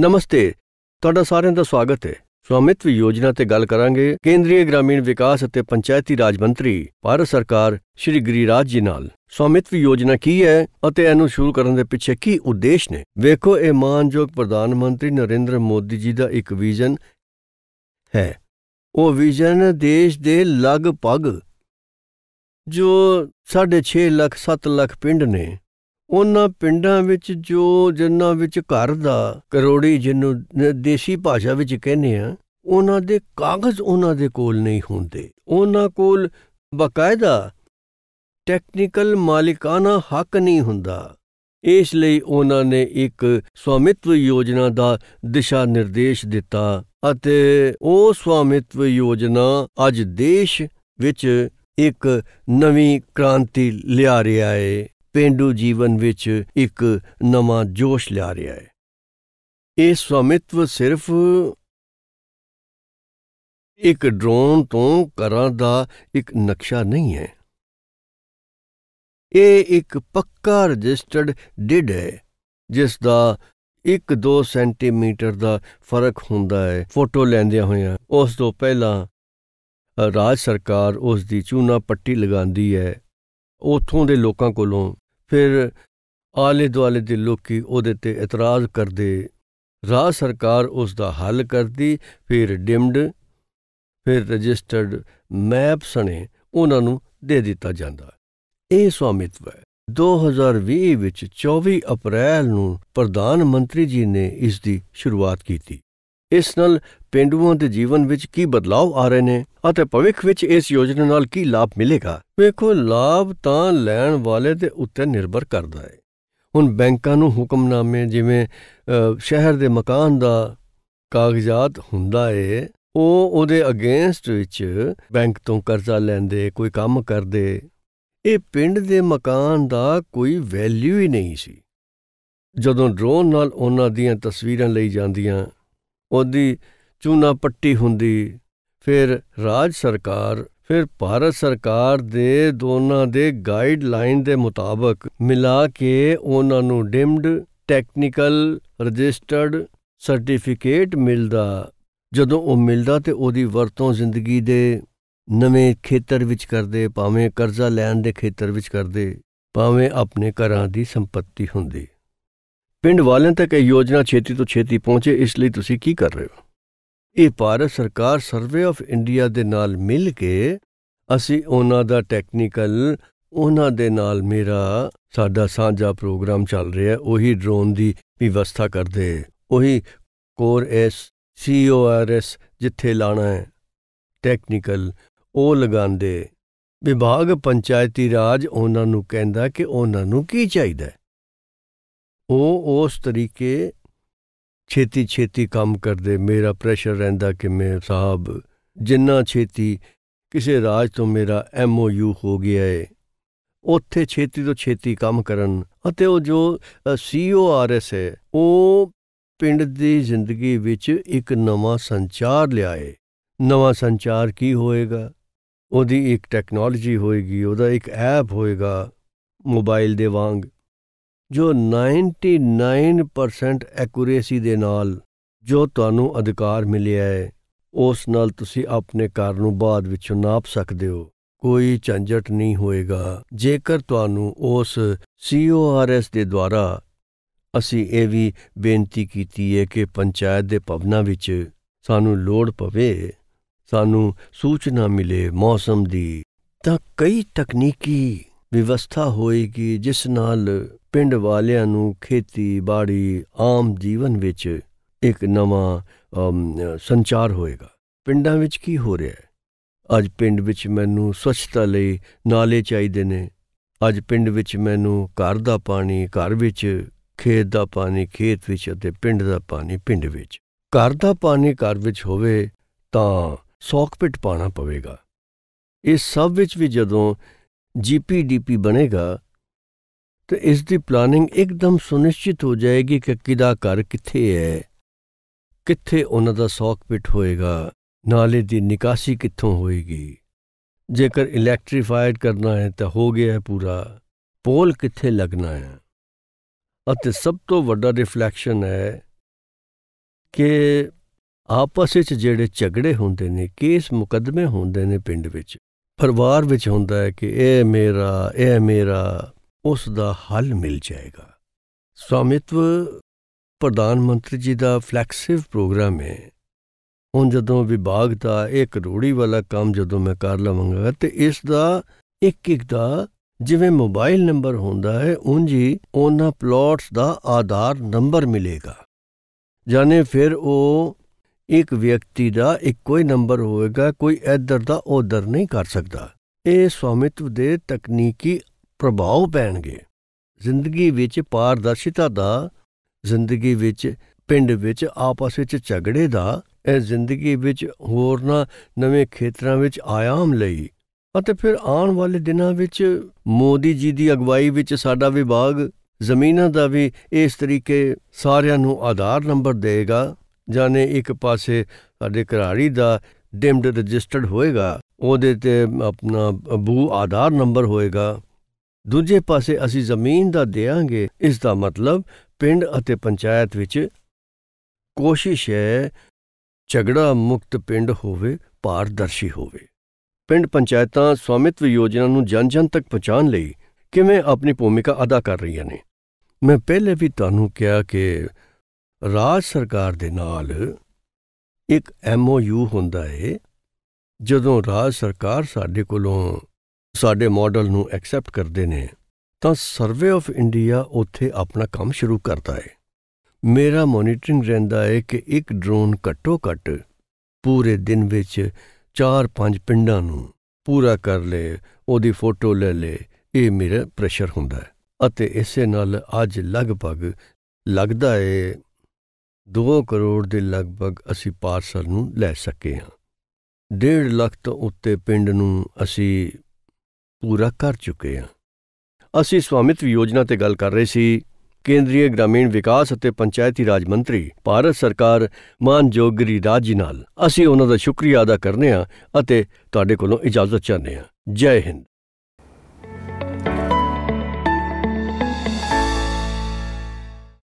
ਨਮਸਤੇ ਤੁਹਾਡਾ ਸਾਰਿਆਂ ਦਾ ਸਵਾਗਤ ਹੈ ਸਵਾਮਿਤਵ ਯੋਜਨਾ ਤੇ ਗੱਲ ਕਰਾਂਗੇ ਕੇਂਦਰੀ ਗ੍ਰਾਮੀਣ ਵਿਕਾਸ ਅਤੇ ਪੰਚਾਇਤੀ ਰਾਜ ਮੰਤਰੀ ਭਾਰਤ ਸਰਕਾਰ ਸ਼੍ਰੀ ਗਿਰੀਰਾਜ ਜੀ ਨਾਲ ਸਵਾਮਿਤਵ ਯੋਜਨਾ ਕੀ ਹੈ ਅਤੇ ਇਹਨੂੰ ਸ਼ੁਰੂ ਕਰਨ ਦੇ ਪਿੱਛੇ ਕੀ ਉਦੇਸ਼ ਨੇ ਵੇਖੋ ਇਹ ਮਾਨਯੋਗ ਪ੍ਰਧਾਨ ਮੰਤਰੀ ਨਰਿੰਦਰ ਮੋਦੀ ਜੀ ਦਾ ਇੱਕ ਵਿਜ਼ਨ ਹੈ ਉਹ ਵਿਜ਼ਨ ਦੇਸ਼ ਦੇ ਲਗਭਗ ਜੋ 6.5 ਲੱਖ 7 ਲੱਖ ਪਿੰਡ ਨੇ ਉਹਨਾਂ ਪਿੰਡਾਂ ਵਿੱਚ ਜੋ ਜਿੰਨਾਂ ਵਿੱਚ ਘਰ ਦਾ ਕਰੋੜੀ ਜਿਹਨੂੰ ਦੇਸੀ ਭਾਸ਼ਾ ਵਿੱਚ ਕਹਿੰਦੇ ਆ ਉਹਨਾਂ ਦੇ ਕਾਗਜ਼ ਉਹਨਾਂ ਦੇ ਕੋਲ ਨਹੀਂ ਹੁੰਦੇ ਉਹਨਾਂ ਕੋਲ ਬਕਾਇਦਾ ਟੈਕਨੀਕਲ ਮਾਲਿਕਾਨਾ ਹੱਕ ਨਹੀਂ ਹੁੰਦਾ ਇਸ ਲਈ ਉਹਨਾਂ ਨੇ ਇੱਕ ਸਵਾਮਿਤਵ ਯੋਜਨਾ ਦਾ ਦਿਸ਼ਾ ਨਿਰਦੇਸ਼ ਦਿੱਤਾ ਅਤੇ ਉਹ ਸਵਾਮਿਤਵ ਯੋਜਨਾ ਅੱਜ ਦੇਸ਼ ਵਿੱਚ ਇੱਕ ਨਵੀਂ ਕ੍ਰਾਂਤੀ ਲਿਆ ਰਿਹਾ ਹੈ ਪਿੰਡੂ ਜੀਵਨ ਵਿੱਚ ਇੱਕ ਨਵਾਂ ਜੋਸ਼ ਲਿਆ ਰਿਹਾ ਹੈ ਇਹ ਸਵਾਮਿਤਵ ਸਿਰਫ ਇੱਕ ਡਰੋਨ ਤੋਂ ਕਰਾਂ ਦਾ ਇੱਕ ਨਕਸ਼ਾ ਨਹੀਂ ਹੈ ਇਹ ਇੱਕ ਪੱਕਾ ਰਜਿਸਟਰਡ ਡਿਡ ਹੈ ਜਿਸ ਦਾ 1-2 ਸੈਂਟੀਮੀਟਰ ਦਾ ਫਰਕ ਹੁੰਦਾ ਹੈ ਫੋਟੋ ਲੈਂਦਿਆਂ ਹੋਇਆਂ ਉਸ ਤੋਂ ਪਹਿਲਾਂ ਰਾਜ ਸਰਕਾਰ ਉਸ ਦੀ ਚੂਨਾ ਪੱਟੀ ਲਗਾਉਂਦੀ ਹੈ ਉਥੋਂ ਦੇ ਲੋਕਾਂ ਕੋਲੋਂ ਫਿਰ ਆਲੇ ਦੁਆਲੇ ਦੇ ਲੋਕੀ ਉਹਦੇ ਤੇ ਇਤਰਾਜ਼ ਕਰਦੇ ਰਾਜ ਸਰਕਾਰ ਉਸ ਦਾ ਹੱਲ ਕਰਦੀ ਫਿਰ ਡਿਮਡ ਫਿਰ ਰਜਿਸਟਰਡ ਮੈਪ ਸਣੇ ਉਹਨਾਂ ਨੂੰ ਦੇ ਦਿੱਤਾ ਜਾਂਦਾ ਇਹ ਸਵਾਮਿਤਵ 2020 ਵਿੱਚ 24 ਅਪ੍ਰੈਲ ਨੂੰ ਪ੍ਰਧਾਨ ਮੰਤਰੀ ਜੀ ਨੇ ਇਸ ਦੀ ਸ਼ੁਰੂਆਤ ਕੀਤੀ ਇਸ ਨਾਲ ਪਿੰਡੂਆਂ ਦੇ ਜੀਵਨ ਵਿੱਚ ਕੀ ਬਦਲਾਅ ਆ ਰਹੇ ਨੇ ਅਤੇ ਭਵਿੱਖ ਵਿੱਚ ਇਸ ਯੋਜਨਾ ਨਾਲ ਕੀ ਲਾਭ ਮਿਲੇਗਾ ਵੇਖੋ ਲਾਭ ਤਾਂ ਲੈਣ ਵਾਲੇ ਦੇ ਉੱਤੇ ਨਿਰਭਰ ਕਰਦਾ ਹੈ ਹੁਣ ਬੈਂਕਾਂ ਨੂੰ ਹੁਕਮਨਾਮੇ ਜਿਵੇਂ ਸ਼ਹਿਰ ਦੇ ਮਕਾਨ ਦਾ ਕਾਗਜ਼ਾਤ ਹੁੰਦਾ ਏ ਉਹ ਉਹਦੇ ਅਗੇਂਸਟ ਵਿੱਚ ਬੈਂਕ ਤੋਂ ਕਰਜ਼ਾ ਲੈਂਦੇ ਕੋਈ ਕੰਮ ਕਰਦੇ ਇਹ ਪਿੰਡ ਦੇ ਮਕਾਨ ਦਾ ਕੋਈ ਵੈਲਿਊ ਹੀ ਨਹੀਂ ਸੀ ਜਦੋਂ ਡਰੋਨ ਨਾਲ ਉਹਨਾਂ ਦੀਆਂ ਤਸਵੀਰਾਂ ਲਈ ਜਾਂਦੀਆਂ ਉਹਦੀ ਚੂਨਾ ਪੱਟੀ ਹੁੰਦੀ ਫਿਰ ਰਾਜ ਸਰਕਾਰ ਫਿਰ ਭਾਰਤ ਸਰਕਾਰ ਦੇ ਦੋਨਾਂ ਦੇ ਗਾਈਡਲਾਈਨ ਦੇ ਮੁਤਾਬਕ ਮਿਲਾ ਕੇ ਉਹਨਾਂ ਨੂੰ ਡਿਮਡ ਟੈਕਨੀਕਲ ਰਜਿਸਟਰਡ ਸਰਟੀਫਿਕੇਟ ਮਿਲਦਾ ਜਦੋਂ ਉਹ ਮਿਲਦਾ ਤੇ ਉਹਦੀ ਵਰਤੋਂ ਜ਼ਿੰਦਗੀ ਦੇ ਨਵੇਂ ਖੇਤਰ ਵਿੱਚ ਕਰਦੇ ਭਾਵੇਂ ਕਰਜ਼ਾ ਲੈਣ ਦੇ ਖੇਤਰ ਵਿੱਚ ਕਰਦੇ ਭਾਵੇਂ ਆਪਣੇ ਘਰਾਂ ਦੀ ਸੰਪਤੀ ਹੁੰਦੀ ਪਿੰਡ ਵਾਲਿਆਂ ਤੱਕ ਇਹ ਯੋਜਨਾ ਛੇਤੀ ਤੋਂ ਛੇਤੀ ਪਹੁੰਚੇ ਇਸ ਲਈ ਤੁਸੀਂ ਕੀ ਕਰ ਰਹੇ ਹੋ ਇਹ ਭਾਰਤ ਸਰਕਾਰ ਸਰਵੇ ਆਫ ਇੰਡੀਆ ਦੇ ਨਾਲ ਮਿਲ ਕੇ ਅਸੀਂ ਉਹਨਾਂ ਦਾ ਟੈਕਨੀਕਲ ਉਹਨਾਂ ਦੇ ਨਾਲ ਮੇਰਾ ਸਾਡਾ ਸਾਂਝਾ ਪ੍ਰੋਗਰਾਮ ਚੱਲ ਰਿਹਾ ਉਹੀ ਡਰੋਨ ਦੀ ਵਿਵਸਥਾ ਕਰਦੇ ਉਹੀ ਕੋਰ ਐਸ ਆਰ ਐਸ ਜਿੱਥੇ ਲਾਣਾ ਹੈ ਟੈਕਨੀਕਲ ਉਹ ਲਗਾਉਂਦੇ ਵਿਭਾਗ ਪੰਚਾਇਤੀ ਰਾਜ ਉਹਨਾਂ ਨੂੰ ਕਹਿੰਦਾ ਕਿ ਉਹਨਾਂ ਨੂੰ ਕੀ ਚਾਹੀਦਾ ਉਹ ਉਸ ਤਰੀਕੇ ਛੇਤੀ ਛੇਤੀ ਕੰਮ ਕਰਦੇ ਮੇਰਾ ਪ੍ਰੈਸ਼ਰ ਰਹਿੰਦਾ ਕਿ ਮੈਂ ਸਾਹਿਬ ਜਿੰਨਾ ਛੇਤੀ ਕਿਸੇ ਰਾਜ ਤੋਂ ਮੇਰਾ ਐਮਓਯੂ ਹੋ ਗਿਆ ਏ ਉੱਥੇ ਛੇਤੀ ਤੋਂ ਛੇਤੀ ਕੰਮ ਕਰਨ ਅਤੇ ਉਹ ਜੋ ਸੀਓਆਰਐਸ e ਹੈ ਉਹ ਪਿੰਡ ਦੀ ਜ਼ਿੰਦਗੀ ਵਿੱਚ ਇੱਕ ਨਵਾਂ ਸੰਚਾਰ ਲਿਆਏ ਨਵਾਂ ਸੰਚਾਰ ਕੀ ਹੋਏਗਾ ਉਹਦੀ ਇੱਕ ਟੈਕਨੋਲੋਜੀ ਹੋਏਗੀ ਉਹਦਾ ਇੱਕ ਐਪ ਹੋਏਗਾ ਮੋਬਾਈਲ ਦੇ ਵਾਂਗ ਜੋ 99% ਐਕੂਰੇਸੀ ਦੇ ਨਾਲ ਜੋ ਤੁਹਾਨੂੰ ਅਧਿਕਾਰ ਮਿਲਿਆ ਹੈ ਉਸ ਨਾਲ ਤੁਸੀਂ ਆਪਣੇ ਕਾਰ ਨੂੰ ਬਾਅਦ ਵਿੱਚ ਨਾਪ ਸਕਦੇ ਹੋ ਕੋਈ ਝੰਜਟ ਨਹੀਂ ਹੋਏਗਾ ਜੇਕਰ ਤੁਹਾਨੂੰ ਉਸ ਸੀਓਆਰਐਸ ਦੇ ਦੁਆਰਾ ਅਸੀਂ ਇਹ ਵੀ ਬੇਨਤੀ ਕੀਤੀ ਹੈ ਕਿ ਪੰਚਾਇਤ ਦੇ ਭਵਨਾਂ ਵਿੱਚ ਸਾਨੂੰ ਲੋੜ ਪਵੇ ਸਾਨੂੰ ਸੂਚਨਾ ਮਿਲੇ ਮੌਸਮ ਦੀ ਤਾਂ ਕਈ ਤਕਨੀਕੀ ਵਿਵਸਥਾ ਹੋਏਗੀ ਜਿਸ ਨਾਲ ਪਿੰਡ ਵਾਲਿਆਂ ਨੂੰ ਖੇਤੀਬਾੜੀ ਆਮ ਜੀਵਨ ਵਿੱਚ ਇੱਕ ਨਵਾਂ ਸੰਚਾਰ ਹੋਏਗਾ ਪਿੰਡਾਂ ਵਿੱਚ ਕੀ ਹੋ ਰਿਹਾ ਹੈ ਅੱਜ ਪਿੰਡ ਵਿੱਚ ਮੈਨੂੰ ਸਵੱਛਤਾ ਲਈ ਨਾਲੇ ਚਾਹੀਦੇ ਨੇ ਅੱਜ ਪਿੰਡ ਵਿੱਚ ਮੈਨੂੰ ਘਰ ਦਾ ਪਾਣੀ ਘਰ ਵਿੱਚ ਖੇਤ ਦਾ ਪਾਣੀ ਖੇਤ ਵਿੱਚ ਅਤੇ ਪਿੰਡ ਦਾ ਪਾਣੀ ਪਿੰਡ ਵਿੱਚ ਘਰ ਦਾ ਪਾਣੀ ਘਰ ਵਿੱਚ ਹੋਵੇ ਤਾਂ ਸੌਕਪਿਟ ਪਾਣਾ ਪਵੇਗਾ ਇਸ ਸਭ ਵਿੱਚ ਵੀ ਜਦੋਂ ਜੀਪੀਡੀਪੀ ਬਣੇਗਾ ਤੇ ਇਸ ਦੀ ਪਲਾਨਿੰਗ ਇੱਕਦਮ ਸੁਨਿਸ਼ਚਿਤ ਹੋ ਜਾਏਗੀ ਕਿ ਕਿਦਾ ਘਰ ਕਿੱਥੇ ਹੈ ਕਿੱਥੇ ਉਹਨਾਂ ਦਾ ਸੌਕ ਪਿੱਟ ਹੋਏਗਾ ਨਾਲੇ ਦੀ ਨਿਕਾਸੀ ਕਿੱਥੋਂ ਹੋਏਗੀ ਜੇਕਰ ਇਲੈਕਟ੍ਰੀਫਾਈਡ ਕਰਨਾ ਹੈ ਤਾਂ ਹੋ ਗਿਆ ਹੈ ਪੂਰਾ ਪੋਲ ਕਿੱਥੇ ਲੱਗਣਾ ਹੈ ਅਤੇ ਸਭ ਤੋਂ ਵੱਡਾ ਰਿਫਲੈਕਸ਼ਨ ਹੈ ਕਿ ਆਪਸ ਵਿੱਚ ਜਿਹੜੇ ਝਗੜੇ ਹੁੰਦੇ ਨੇ ਕੇਸ ਮੁਕਦਮੇ ਹੁੰਦੇ ਨੇ ਪਿੰਡ ਵਿੱਚ ਪਰਿਵਾਰ ਵਿੱਚ ਹੁੰਦਾ ਹੈ ਕਿ ਇਹ ਮੇਰਾ ਇਹ ਮੇਰਾ ਉਸ ਦਾ ਹੱਲ ਮਿਲ ਜਾਏਗਾ ਸਵਾਮਿਤਵ ਪ੍ਰਧਾਨ ਮੰਤਰੀ ਜੀ ਦਾ ਫਲੈਕਸਿਵ ਪ੍ਰੋਗਰਾਮ ਹੈ ਹੁਣ ਜਦੋਂ ਵਿਭਾਗ ਦਾ ਇੱਕ ਰੋੜੀ ਵਾਲਾ ਕੰਮ ਜਦੋਂ ਮੈਂ ਕਰ ਲਵਾਂਗਾ ਤੇ ਇਸ ਦਾ ਇੱਕ ਇੱਕ ਦਾ ਜਿਵੇਂ ਮੋਬਾਈਲ ਨੰਬਰ ਹੁੰਦਾ ਹੈ ਉਂਝ ਉਹਨਾਂ ਪਲਾਟਸ ਦਾ ਆਧਾਰ ਨੰਬਰ ਮਿਲੇਗਾ ਜਾਨੇ ਫਿਰ ਉਹ ਇੱਕ ਵਿਅਕਤੀ ਦਾ ਇੱਕੋ ਹੀ ਨੰਬਰ ਹੋਵੇਗਾ ਕੋਈ ਇੱਧਰ ਦਾ ਉਧਰ ਨਹੀਂ ਕਰ ਸਕਦਾ ਇਹ ਸਵਾਮਿਤਵ ਦੇ ਤਕਨੀਕੀ ਪ੍ਰਭਾਵ ਪੈਣਗੇ ਜ਼ਿੰਦਗੀ ਵਿੱਚ ਪਾਰਦਰਸ਼ਿਤਾ ਦਾ ਜ਼ਿੰਦਗੀ ਵਿੱਚ ਪਿੰਡ ਵਿੱਚ ਆਪਸ ਵਿੱਚ ਝਗੜੇ ਦਾ ਇਹ ਜ਼ਿੰਦਗੀ ਵਿੱਚ ਹੋਰ ਨਾ ਨਵੇਂ ਖੇਤਰਾਂ ਵਿੱਚ ਆਯਾਮ ਲਈ ਅਤੇ ਫਿਰ ਆਉਣ ਵਾਲੇ ਦਿਨਾਂ ਵਿੱਚ ਮੋਦੀ ਜੀ ਦੀ ਅਗਵਾਈ ਵਿੱਚ ਸਾਡਾ ਵਿਭਾਗ ਜ਼ਮੀਨਾਂ ਦਾ ਵੀ ਇਸ ਤਰੀਕੇ ਸਾਰਿਆਂ ਨੂੰ ਆਧਾਰ ਨੰਬਰ ਦੇਗਾ ਜਾਨੇ ਇੱਕ ਪਾਸੇ ਸਾਡੇ ਘਰਾੜੀ ਦਾ ਡਿਮਡ ਰਜਿਸਟਰਡ ਹੋਏਗਾ ਉਹਦੇ ਤੇ ਆਪਣਾ ਬੂ ਆਧਾਰ ਨੰਬਰ ਹੋਏਗਾ ਦੂਜੇ ਪਾਸੇ ਅਸੀਂ ਜ਼ਮੀਨ ਦਾ ਦੇਾਂਗੇ ਇਸ ਦਾ ਮਤਲਬ ਪਿੰਡ ਅਤੇ ਪੰਚਾਇਤ ਵਿੱਚ ਕੋਸ਼ਿਸ਼ ਹੈ ਝਗੜਾ ਮੁਕਤ ਪਿੰਡ ਹੋਵੇ ਪਾਰਦਰਸ਼ੀ ਹੋਵੇ ਪਿੰਡ ਪੰਚਾਇਤਾਂ ਸਵਾਮਿਤਵ ਯੋਜਨਾ ਨੂੰ ਜਨ-ਜਨ ਤੱਕ ਪਹੁੰਚਾਉਣ ਲਈ ਕਿਵੇਂ ਆਪਣੀ ਭੂਮਿਕਾ ਅਦਾ ਕਰ ਰਹੀਆਂ ਨੇ ਮੈਂ ਪਹਿਲੇ ਵੀ ਤੁਹਾਨੂੰ ਕਿਹਾ ਕਿ ਰਾਜ ਸਰਕਾਰ ਦੇ ਨਾਲ ਇੱਕ ਐਮਓਯੂ ਹੁੰਦਾ ਹੈ ਜਦੋਂ ਰਾਜ ਸਰਕਾਰ ਸਾਡੇ ਕੋਲੋਂ ਸਾਡੇ ਮਾਡਲ ਨੂੰ ਐਕਸੈਪਟ ਕਰਦੇ ਨੇ ਤਾਂ ਸਰਵੇ ਆਫ ਇੰਡੀਆ ਉੱਥੇ ਆਪਣਾ ਕੰਮ ਸ਼ੁਰੂ ਕਰਦਾ ਹੈ ਮੇਰਾ ਮੋਨੀਟਰਿੰਗ ਰਹਿੰਦਾ ਹੈ ਕਿ ਇੱਕ ਡਰੋਨ ਘੱਟੋ ਘੱਟ ਪੂਰੇ ਦਿਨ ਵਿੱਚ 4-5 ਪਿੰਡਾਂ ਨੂੰ ਪੂਰਾ ਕਰ ਲੇ ਉਹਦੀ ਫੋਟੋ ਲੈ ਲੇ ਇਹ ਮੇਰਾ ਪ੍ਰੈਸ਼ਰ ਹੁੰਦਾ ਹੈ ਅਤੇ ਇਸੇ ਨਾਲ ਅੱਜ ਲਗਭਗ ਲੱਗਦਾ ਹੈ 2 ਕਰੋੜ ਦੇ ਲਗਭਗ ਅਸੀਂ ਪਾਰਸਲ ਨੂੰ ਲੈ ਸਕੇ ਹਾਂ 1.5 ਲੱਖ ਤੋਂ ਉੱਤੇ ਪਿੰਡ ਨੂੰ ਅਸੀਂ ਪੂਰਾ ਕਰ ਚੁੱਕੇ ਹਾਂ ਅਸੀਂ ਸਵਾਮਿਤਵ ਯੋਜਨਾ ਤੇ ਗੱਲ ਕਰ ਰਹੇ ਸੀ ਕੇਂਦਰੀ ਗ੍ਰਾਮੀਣ ਵਿਕਾਸ ਅਤੇ ਪੰਚਾਇਤੀ ਰਾਜ ਮੰਤਰੀ ਭਾਰਤ ਸਰਕਾਰ ਮਾਨ ਜੋਗਰੀ ਰਾਜ ਜੀ ਨਾਲ ਅਸੀਂ ਉਹਨਾਂ ਦਾ ਸ਼ੁਕਰੀਆ ਅਦਾ ਕਰਨੇ ਆ ਅਤੇ ਤੁਹਾਡੇ ਕੋਲੋਂ ਇਜਾਜ਼ਤ ਚਾਹਨੇ ਆ ਜੈ ਹਿੰਦ